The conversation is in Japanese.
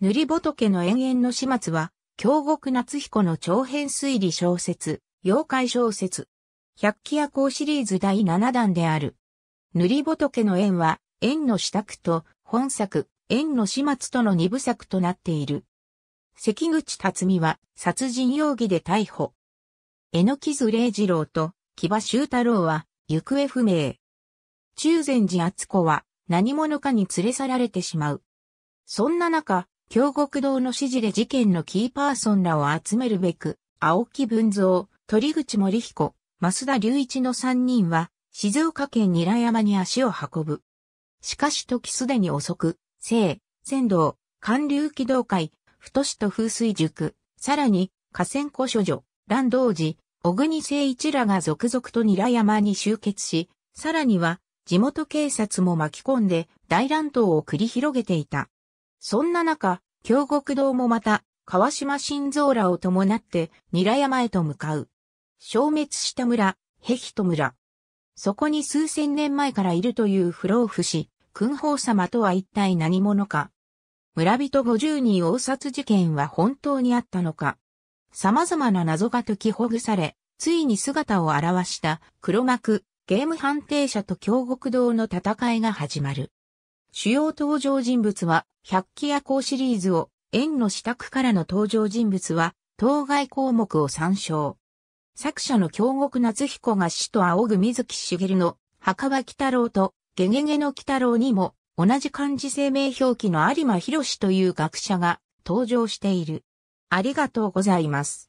塗り仏の延々の始末は、京極夏彦の長編推理小説、妖怪小説。百鬼夜行シリーズ第7弾である。塗り仏の縁は、縁の支度と本作、縁の始末との二部作となっている。関口辰巳は殺人容疑で逮捕。榎木津礼二郎と木場修太郎は行方不明。中禅寺敦子は何者かに連れ去られてしまう。そんな中、京極堂の指示で事件のキーパーソンらを集めるべく、青木文蔵、鳥口森彦、増田隆一の3人は、静岡県ニラ山に足を運ぶ。しかし時すでに遅く、西、仙道、寒流機動会、太市と風水塾、さらに、河川湖諸女、乱道寺、小国聖一らが続々とニラ山に集結し、さらには、地元警察も巻き込んで大乱闘を繰り広げていた。そんな中、京極堂もまた、川島新蔵らを伴って、ニラ山へと向かう。消滅した村、ヘヒト村。そこに数千年前からいるという不老不死、君宝様とは一体何者か。村人50人応殺事件は本当にあったのか。様々な謎が解きほぐされ、ついに姿を現した黒幕、ゲーム判定者と京極堂の戦いが始まる。主要登場人物は、百鬼夜行シリーズを、縁の支度からの登場人物は、当該項目を参照。作者の京極夏彦が死と仰ぐ水木しげるの、墓場鬼太郎と、ゲゲゲの鬼太郎にも、同じ漢字生命表記の有馬博という学者が登場している。ありがとうございます。